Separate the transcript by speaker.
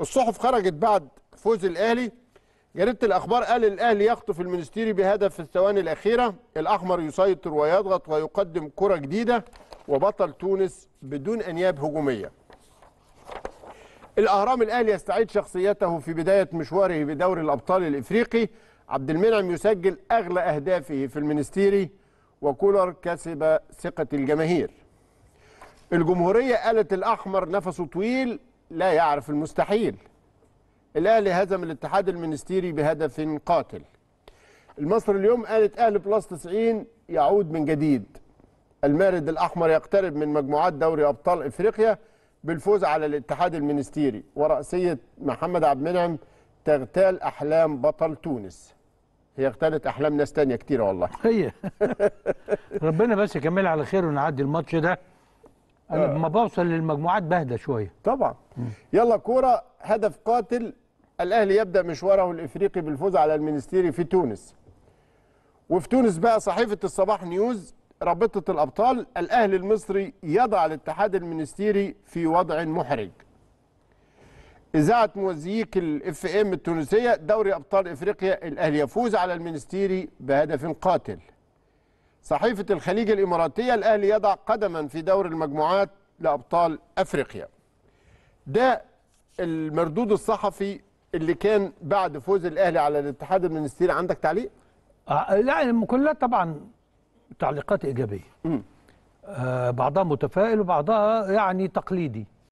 Speaker 1: الصحف خرجت بعد فوز الاهلي جريده الاخبار قال الاهلي يخطف المنستيري بهدف في الثواني الاخيره الاحمر يسيطر ويضغط ويقدم كره جديده وبطل تونس بدون انياب هجوميه الاهرام الاهلي يستعيد شخصيته في بدايه مشواره بدوري الابطال الافريقي عبد المنعم يسجل اغلى اهدافه في المنستيري وكولر كسب ثقه الجماهير الجمهوريه قالت الاحمر نفسه طويل لا يعرف المستحيل الأهلي هزم الاتحاد المنستيري بهدف قاتل المصر اليوم قالت أهلي بلس 90 يعود من جديد المارد الأحمر يقترب من مجموعات دوري أبطال إفريقيا بالفوز على الاتحاد المنستيري ورأسية محمد عبد المنعم تغتال أحلام بطل تونس هي اغتالت
Speaker 2: أحلام ناس تانية كتير والله هي ربنا بس يكملها على خير ونعدي الماتش ده انا آه. لما بوصل للمجموعات بهدى شويه طبعا م. يلا كوره
Speaker 1: هدف قاتل الاهلي يبدا مشواره الافريقي بالفوز على المينستيري في تونس وفي تونس بقى صحيفه الصباح نيوز رابطه الابطال الاهلي المصري يضع الاتحاد المنستيري في وضع محرج اذاعه موزيك الاف ام التونسيه دوري ابطال افريقيا الاهلي يفوز على المنستيري بهدف قاتل صحيفة الخليج الإماراتية الأهلي يضع قدما في دور المجموعات لأبطال أفريقيا ده المردود الصحفي اللي كان بعد فوز الأهلي على الاتحاد المنستيري عندك تعليق؟
Speaker 2: آه، لا كلها طبعا تعليقات إيجابية آه بعضها متفائل وبعضها يعني تقليدي